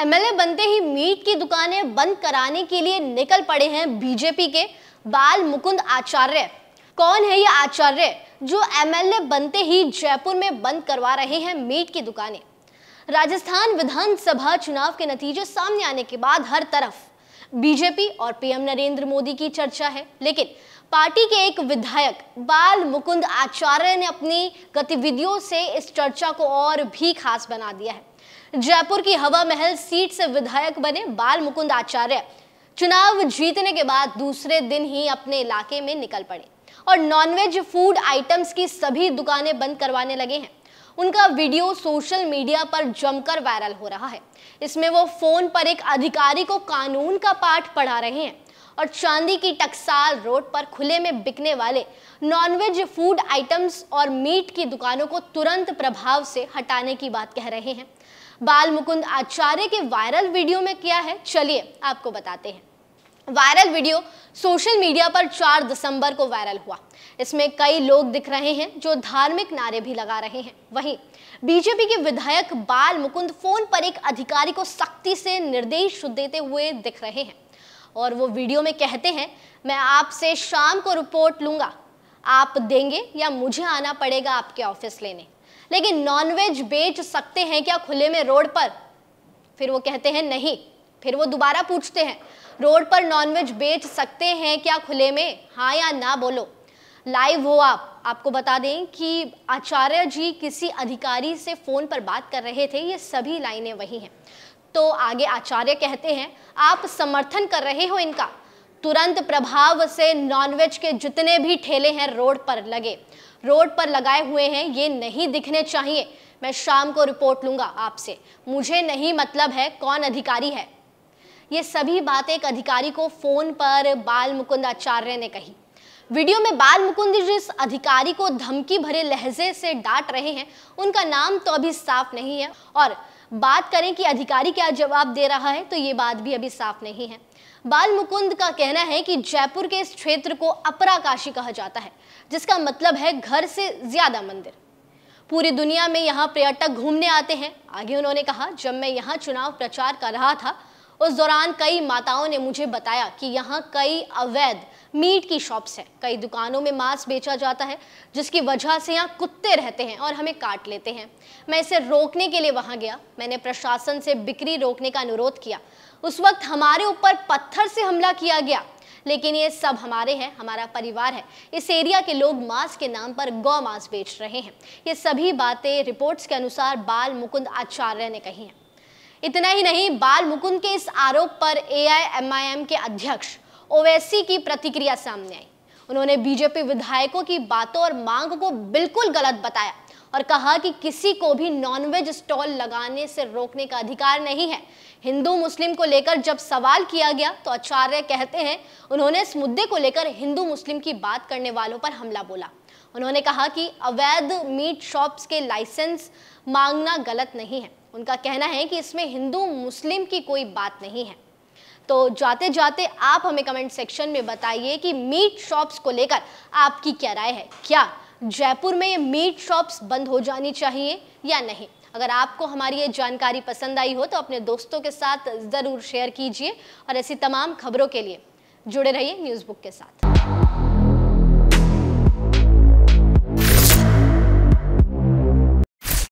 MLA बनते ही meet की दुकानें बंद कराने के लिए निकल पड़े हैं बीजेपी के बाल मुकुंद आचार्य कौन है ये आचार्य जो एमएलए बनते ही जयपुर में बंद करवा रहे हैं मीट की दुकानें राजस्थान विधानसभा चुनाव के नतीजे सामने आने के बाद हर तरफ बीजेपी और पीएम नरेंद्र मोदी की चर्चा है लेकिन पार्टी के एक विधायक बाल मुकुंद आचार्य ने अपनी गतिविधियों से इस चर्चा को और भी खास बना दिया है जयपुर की हवा महल सीट से विधायक बने बाल मुकुंद आचार्य चुनाव जीतने के बाद दूसरे दिन ही अपने इलाके में निकल पड़े और नॉनवेज फूड आइटम्स की सभी दुकानें बंद करवाने लगे हैं उनका वीडियो सोशल मीडिया पर जमकर वायरल हो रहा है इसमें वो फोन पर एक अधिकारी को कानून का पाठ पढ़ा रहे हैं और चांदी की टकसाल रोड पर खुले में बिकने वाले नॉनवेज फूड आइटम्स और मीट की दुकानों को तुरंत प्रभाव से हटाने की बात कह रहे हैं बाल मुकुंद आचार्य के वायरल वीडियो में किया है चलिए आपको बताते हैं वायरल वीडियो सोशल मीडिया पर 4 दिसंबर को वायरल हुआ इसमें कई लोग दिख रहे हैं जो धार्मिक नारे भी लगा रहे हैं वहीं बीजेपी के विधायक बाल मुकुंद फोन पर एक अधिकारी को सख्ती से निर्देश देते हुए दिख रहे हैं और वो वीडियो में कहते हैं मैं आपसे शाम को रिपोर्ट लूंगा आप देंगे या मुझे आना पड़ेगा आपके ऑफिस लेने लेकिन नॉनवेज बेच सकते हैं क्या खुले में रोड पर फिर वो कहते हैं नहीं फिर वो दोबारा पूछते हैं रोड पर नॉनवेज बेच सकते हैं क्या खुले में हाँ या ना बोलो लाइव हो आप आपको बता दें कि आचार्य जी किसी अधिकारी से फ़ोन पर बात कर रहे थे ये सभी लाइनें वही हैं तो आगे आचार्य कहते हैं आप समर्थन कर रहे हो इनका तुरंत प्रभाव से नॉनवेज के जितने भी ठेले हैं रोड पर लगे रोड पर लगाए हुए हैं ये नहीं दिखने चाहिए मैं शाम को रिपोर्ट लूंगा आपसे मुझे नहीं मतलब है कौन अधिकारी है ये सभी बातें एक अधिकारी को फोन पर बाल मुकुंद आचार्य ने कही वीडियो में बाल मुकुंद जिस अधिकारी को धमकी भरे लहजे से डांट रहे हैं उनका नाम तो अभी साफ नहीं है और बात करें कि अधिकारी क्या जवाब दे रहा है तो ये बात भी अभी साफ नहीं है बाल मुकुंद का कहना है कि जयपुर के इस क्षेत्र को अपरा काशी कहा जाता है जिसका मतलब है घर से ज्यादा मंदिर पूरी दुनिया में यहाँ पर्यटक घूमने आते हैं आगे उन्होंने कहा जब मैं यहाँ चुनाव प्रचार कर रहा था उस दौरान कई माताओं ने मुझे बताया कि यहाँ कई अवैध मीट की शॉप्स हैं कई दुकानों में मांस बेचा जाता है जिसकी वजह से यहाँ कुत्ते रहते हैं और हमें काट लेते हैं मैं इसे रोकने के लिए वहाँ गया मैंने प्रशासन से बिक्री रोकने का अनुरोध किया उस वक्त हमारे ऊपर पत्थर से हमला किया गया लेकिन ये सब हमारे हैं हमारा परिवार है इस एरिया के लोग मांस के नाम पर गौ मांस बेच रहे हैं ये सभी बातें रिपोर्ट्स के अनुसार बाल मुकुंद आचार्य ने कही हैं इतना ही नहीं बाल मुकुंद के इस आरोप पर एआईएमआईएम के अध्यक्ष ओवैसी की प्रतिक्रिया सामने आई उन्होंने बीजेपी विधायकों की बातों और मांग को बिल्कुल गलत बताया और कहा कि किसी को भी नॉनवेज स्टॉल लगाने से रोकने का अधिकार नहीं है हिंदू मुस्लिम को लेकर जब सवाल किया गया तो आचार्य कहते हैं उन्होंने इस मुद्दे को लेकर हिंदू मुस्लिम की बात करने वालों पर हमला बोला उन्होंने कहा कि अवैध मीट शॉप्स के लाइसेंस मांगना गलत नहीं है उनका कहना है कि इसमें हिंदू मुस्लिम की कोई बात नहीं है तो जाते जाते आप हमें कमेंट सेक्शन में बताइए कि मीट शॉप्स को लेकर आपकी क्या राय है क्या जयपुर में ये मीट शॉप्स बंद हो जानी चाहिए या नहीं अगर आपको हमारी ये जानकारी पसंद आई हो तो अपने दोस्तों के साथ ज़रूर शेयर कीजिए और ऐसी तमाम खबरों के लिए जुड़े रहिए न्यूज़ बुक के साथ